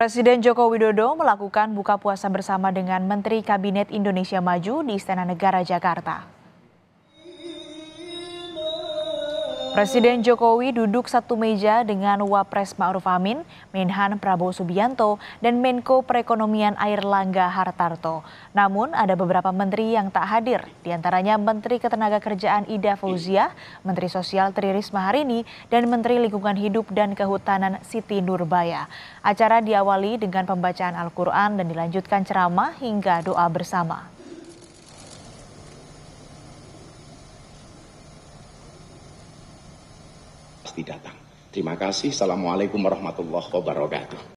Presiden Joko Widodo melakukan buka puasa bersama dengan Menteri Kabinet Indonesia Maju di Istana Negara Jakarta. Presiden Jokowi duduk satu meja dengan Wapres Ma'ruf Amin, Menhan Prabowo Subianto, dan Menko Perekonomian Air Langga Hartarto. Namun ada beberapa menteri yang tak hadir, diantaranya Menteri Ketenagakerjaan Ida Fauzia, Menteri Sosial Tri Risma hari dan Menteri Lingkungan Hidup dan Kehutanan Siti Nurbaya. Acara diawali dengan pembacaan Al-Quran dan dilanjutkan ceramah hingga doa bersama. pasti datang. Terima kasih. Assalamualaikum warahmatullahi wabarakatuh.